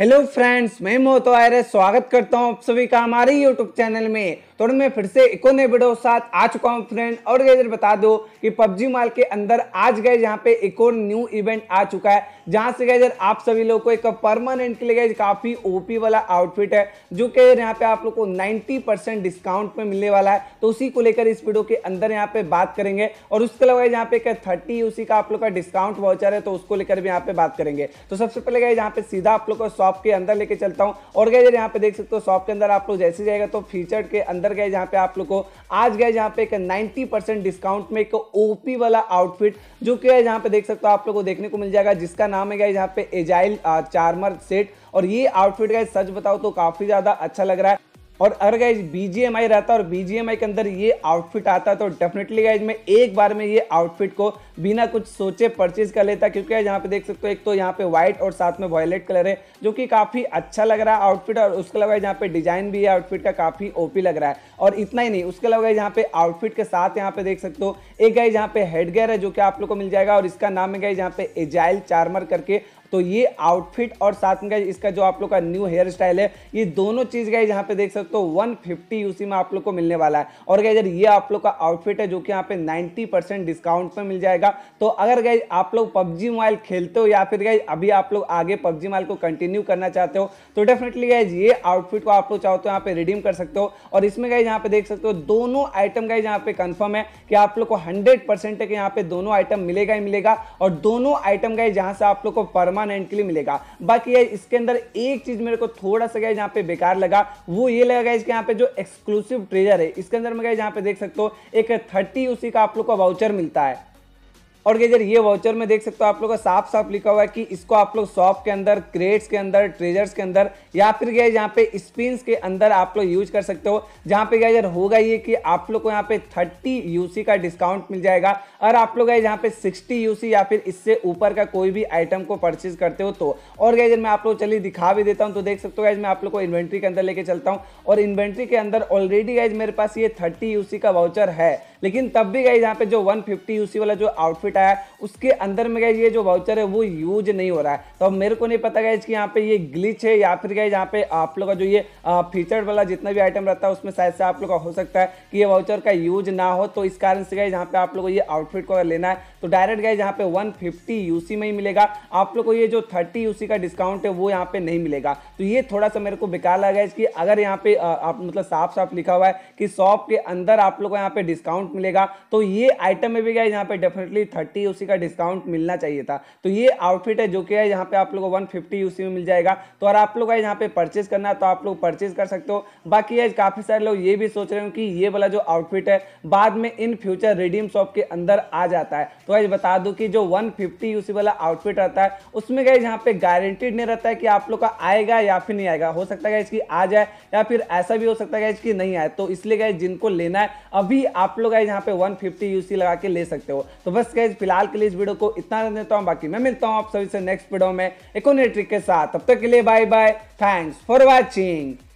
hello friends मैं मोहतो आयर स्वागत करता हूं आप सभी का हमारे यूट्यूब चैनल में थोड़ी मैं फिर से इको ने बिडो साथ आ चुका हूँ फ्रेंड और गए बता दो कि पबजी माल के अंदर आज गए यहाँ पे एक और न्यू इवेंट आ चुका है जहाँ से गैजर आप सभी लोगों को एक परमानेंट के लिए गए काफ़ी ओपी वाला आउटफिट है जो कि यहाँ पे आप लोग को 90 डिस्काउंट में मिलने वाला है तो उसी को लेकर इस वीडियो के अंदर यहाँ पे बात करेंगे और उसके अलावा यहाँ पे थर्टी उसी का आप लोग का डिस्काउंट वाउचर है तो उसको लेकर भी यहाँ पे बात करेंगे तो सबसे पहले गए यहाँ पे सीधा आप लोग को शॉप के अंदर लेके चलता हूँ और गए यहाँ पे देख सकते हो शॉप के अंदर आप लोग जैसे जाएगा तो फीचर के अंदर अंदर गए जहाँ पे आप लोग को आज गए जहाँ पे एक 90 परसेंट डिस्काउंट में एक ओपी वाला आउटफिट जो कि है जहाँ पे देख सकते हो आप लोग को देखने को मिल जाएगा जिसका नाम है गया जहाँ पे एजाइल चार्मर सेट और ये आउटफिट गए सच बताओ तो काफी ज्यादा अच्छा लग रहा है और अगर गाइज बीजीएमआई रहता और बीजीएमआई के अंदर ये आउटफिट आता तो डेफिनेटली गाइज मैं एक बार में ये आउटफिट को बिना कुछ सोचे परचेज कर लेता क्योंकि यहाँ पे देख सकते हो एक तो यहाँ पे व्हाइट और साथ में वॉयलेट कलर है जो कि काफ़ी अच्छा लग रहा है आउटफिट और उसके अलावा यहाँ पे डिजाइन भी है आउटफिट का काफ़ी ओपी लग रहा है और इतना ही नहीं उसके अलावा यहाँ पे आउटफिट के साथ यहाँ पे देख सकते हो एक गाइज यहाँ पे हेडगेयर है जो कि आप लोग को मिल जाएगा और इसका नाम है गाइज यहाँ पे एजाइल चार्मर करके तो ये आउटफिट और साथ में गाइज इसका जो आप लोग का न्यू हेयर स्टाइल है ये दोनों चीज़ गाइज यहाँ पे देख सकते हो वन फिफ्टी उसी में आप लोग को मिलने वाला है और गाइज ये आप लोग का आउटफिट है जो कि यहाँ पे परसेंट डिस्काउंट पर मिल जाएगा तो अगर गाइज आप लोग पबजी मोबाइल खेलते हो या फिर गाइज अभी आप लोग आगे पबजी मोबाइल को कंटिन्यू करना चाहते हो तो डेफिनेटली गाइज ये आउटफिट को आप लोग चाहते हो तो यहाँ पे रिडीम कर सकते हो और इसमें गाइज यहाँ पे देख सकते हो दोनों आइटम गाइज यहाँ पे कन्फर्म है कि आप लोग को हंड्रेड परसेंट यहाँ पे दोनों आइटम मिलेगा ही मिलेगा और दोनों आइटम गाइज यहाँ से आप लोग को परमा परमानेंटली मिलेगा बाकी इसके अंदर एक चीज मेरे को थोड़ा सा गया यहाँ पे बेकार लगा वो ये लगा गया इसके यहाँ पे जो एक्सक्लूसिव ट्रेजर है इसके अंदर मैं गया यहाँ पे देख सकते हो एक थर्टी उसी का आप लोग का वाउचर मिलता है और गेजर ये वाउचर में देख सकते हो आप लोग का साफ साफ लिखा हुआ है कि इसको आप लोग शॉप के अंदर क्रेट्स के अंदर ट्रेजर्स के अंदर या फिर गया यहाँ पे स्पिन के अंदर आप लोग यूज कर सकते हो जहाँ पे गया होगा ये कि आप लोग को यहाँ पे थर्टी यूसी का डिस्काउंट मिल जाएगा और आप लोग यहाँ पे सिक्सटी यूसी या फिर इससे ऊपर का कोई भी आइटम को परचेज करते हो तो और गया मैं आप लोग चलिए दिखा भी देता हूँ तो देख सकते हो गाइज मैं आप लोग को इन्वेंट्री के अंदर लेके चलता हूँ और इन्वेंट्री के अंदर ऑलरेडी गाइज मेरे पास ये थर्टी यूसी का वाउचर है लेकिन तब भी गई यहाँ पे जो 150 फिफ्टी यूसी वाला जो आउटफिट आया उसके अंदर में गई ये जो वाउचर है वो यूज नहीं हो रहा है तो अब मेरे को नहीं पता गया कि यहाँ पे ये ग्लिच है या फिर गए यहाँ पे आप लोग का जो ये फीचर वाला जितना भी आइटम रहता है उसमें शायद से आप लोग का हो सकता है कि ये वाउचर का यूज ना हो तो इस कारण से गए जहाँ पे आप लोग को ये आउटफिट को अगर लेना है तो डायरेक्ट गए जहाँ पे वन फिफ्टी में ही मिलेगा आप लोग को ये जो थर्टी यूसी का डिस्काउंट है वो यहाँ पे नहीं मिलेगा तो ये थोड़ा सा मेरे को बेकार लगा कि अगर यहाँ पे आप मतलब साफ साफ लिखा हुआ है कि शॉप के अंदर आप लोग को यहाँ पे डिस्काउंट डिस्काउंट मिलेगा तो ये आइटम में भी गया यहाँ पे डेफिनेटली थर्टी यूसी का डिस्काउंट मिलना चाहिए था तो ये आउटफिट है जो कि है यहाँ पे आप लोगों को वन फिफ्टी यूसी में मिल जाएगा तो अगर आप लोग का यहाँ पे परचेज करना है तो आप लोग परचेज कर सकते हो बाकी आज काफ़ी सारे लोग ये भी सोच रहे हो कि ये वाला जो आउटफिट है बाद में इन फ्यूचर रिडीम शॉप के अंदर आ जाता है तो आज बता दूँ कि जो वन यूसी वाला आउटफिट रहता है उसमें गए यहाँ पे गारंटीड नहीं रहता है कि आप लोग का आएगा या फिर नहीं आएगा हो सकता है इसकी आ जाए या फिर ऐसा भी हो सकता है कि नहीं आए तो इसलिए गए जिनको लेना है अभी आप लोग गाइज यहाँ पे 150 फिफ्टी लगा के ले सकते हो तो बस गाइज फिलहाल के लिए इस वीडियो को इतना देता हूँ बाकी मैं मिलता हूँ आप सभी से नेक्स्ट वीडियो में एक और ट्रिक के साथ तब तक के लिए bye bye thanks for watching